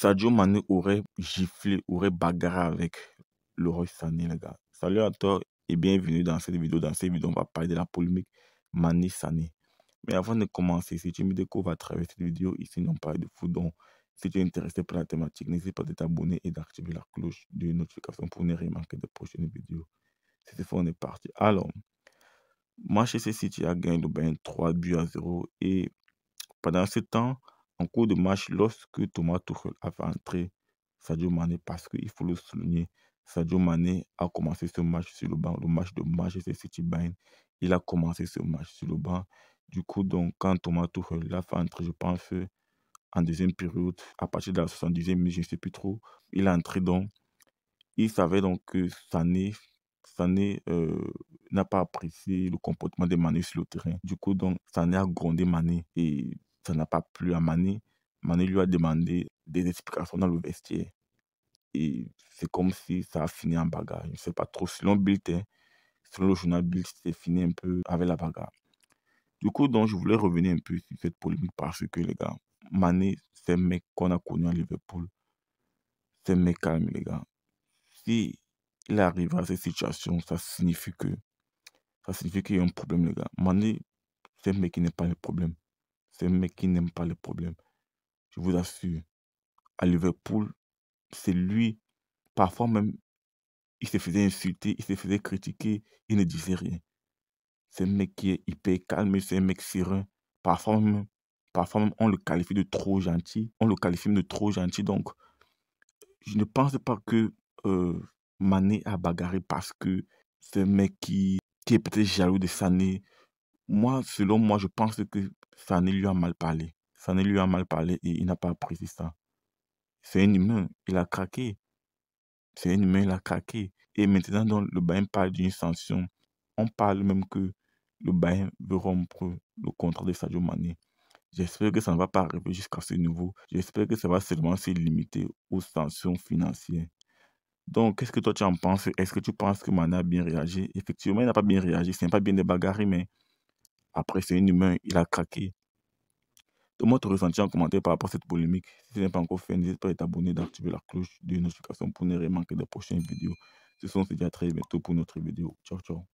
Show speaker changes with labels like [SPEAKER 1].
[SPEAKER 1] Sadio Mané aurait giflé, aurait bagarré avec Leroy Sané, les gars. Salut à toi et bienvenue dans cette vidéo. Dans cette vidéo, on va parler de la polémique Mané-Sané. Mais avant de commencer, si tu me découvres à travers cette vidéo, ici, on parle de foot. Donc, si tu es intéressé par la thématique, n'hésite pas à t'abonner et d'activer la cloche de notification pour ne rien manquer de prochaines vidéos. C'est fois, on est parti. Alors, Manchester City a gagné le Bayern 3 buts à 0 et pendant ce temps, en cours de match lorsque Thomas Tuchel a fait entrer Sadio Mané parce qu'il faut le souligner. Sadio Mané a commencé ce match sur le banc, le match de Manchester City Bayern. Il a commencé ce match sur le banc. Du coup, donc, quand Thomas Tuchel l'a fait entrer, je pense, en deuxième période, à partir de la 70e je ne sais plus trop, il a entré donc. Il savait donc que Sané, Sané euh, n'a pas apprécié le comportement de Mané sur le terrain. Du coup, donc, Sané a grondé Mané. Et ça n'a pas plu à Mané. Mané lui a demandé des explications dans le vestiaire. Et c'est comme si ça a fini en bagarre. Je ne sais pas trop. Selon Bilt, hein, selon le journal Bilt, c'est fini un peu avec la bagarre. Du coup, donc, je voulais revenir un peu sur cette polémique parce que, les gars, Mané, c'est un mec qu'on a connu à Liverpool. C'est un mec calme, les gars. Si arrive à cette situation, ça signifie que ça signifie qu'il y a un problème, les gars. Mané, c'est un mec qui n'est pas le problème. C'est un mec qui n'aime pas le problème. Je vous assure, à Liverpool, c'est lui. Parfois même, il se faisait insulter, il se faisait critiquer, il ne disait rien. C'est un mec qui est hyper calme, c'est un mec serein. Parfois même, on le qualifie de trop gentil. On le qualifie de trop gentil. Donc, je ne pense pas que euh, Mané a bagarré parce que c'est un mec qui, qui est peut-être jaloux de Sané, moi, selon moi, je pense que Sané lui a mal parlé. Sané lui a mal parlé et il n'a pas appris ça. C'est un humain, il a craqué. C'est un humain, il a craqué. Et maintenant, donc, le Bayern parle d'une sanction. On parle même que le Bayern veut rompre le contrat de Sadio Mané. J'espère que ça ne va pas arriver jusqu'à ce niveau. J'espère que ça va seulement se limiter aux sanctions financières. Donc, qu'est-ce que toi tu en penses Est-ce que tu penses que Mané a bien réagi Effectivement, il n'a pas bien réagi. Ce n'est pas bien de bagarrer, mais après, c'est une humain, il a craqué. Donne-moi ton ressenti en commentaire par rapport à cette polémique. Si ce n'est pas encore fait, n'hésite pas à t'abonner, d'activer la cloche de notification pour ne rien manquer de prochaines vidéos. Ce sont déjà très bientôt pour notre vidéo. Ciao, ciao.